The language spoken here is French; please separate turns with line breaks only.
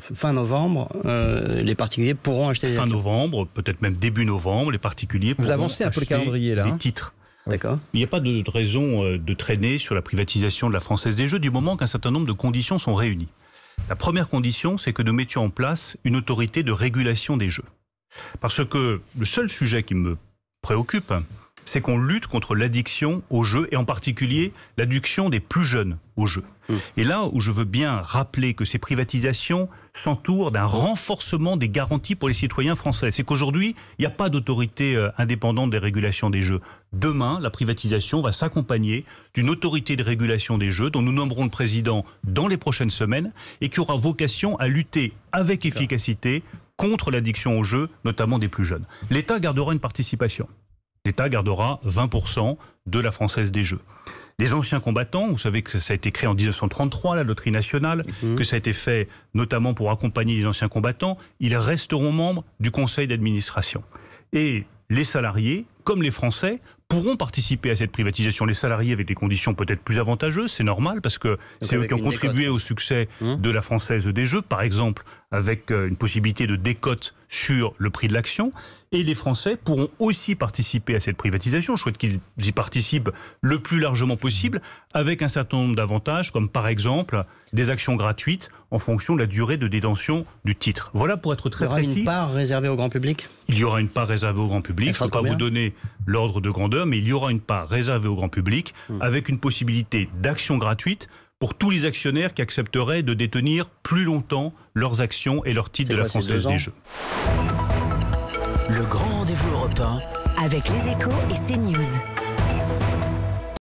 Fin novembre, euh, les particuliers pourront acheter des Fin novembre, peut-être même début novembre, les particuliers Vous pourront avancez un peu des hein titres. D'accord. Il n'y a pas de raison euh, de traîner sur la privatisation de la Française des Jeux du moment qu'un certain nombre de conditions sont réunies. La première condition, c'est que nous mettions en place une autorité de régulation des jeux. Parce que le seul sujet qui me préoccupe, c'est qu'on lutte contre l'addiction aux jeux et en particulier l'addiction des plus jeunes aux jeux. Hmm. Et là où je veux bien rappeler que ces privatisations s'entourent d'un renforcement des garanties pour les citoyens français, c'est qu'aujourd'hui, il n'y a pas d'autorité euh, indépendante des régulations des jeux. Demain, la privatisation va s'accompagner d'une autorité de régulation des jeux dont nous nommerons le président dans les prochaines semaines et qui aura vocation à lutter avec efficacité contre l'addiction aux jeux, notamment des plus jeunes. L'État gardera une participation l'État gardera 20% de la Française des Jeux. Les anciens combattants, vous savez que ça a été créé en 1933, la loterie nationale, mhm. que ça a été fait notamment pour accompagner les anciens combattants, ils resteront membres du conseil d'administration. Et les salariés, comme les Français, pourront participer à cette privatisation. Les salariés avec des conditions peut-être plus avantageuses, c'est normal parce que c'est eux qui ont contribué au succès hum. de la française des jeux, par exemple, avec euh, une possibilité de décote sur le prix de l'action. Et les Français pourront aussi participer à cette privatisation. Je souhaite qu'ils y participent le plus largement possible avec un certain nombre d'avantages, comme par exemple des actions gratuites en fonction de la durée de détention du titre. Voilà pour être très précis. Il y aura une part réservée au grand public Il y aura une part réservée au grand public. Je ne peux pas vous donner l'ordre de grandeur, mais il y aura une part réservée au grand public hmm. avec une possibilité d'action gratuite pour tous les actionnaires qui accepteraient de détenir plus longtemps leurs actions et leurs titres de la Française des Jeux. Le grand rendez-vous européen avec les échos et CNews.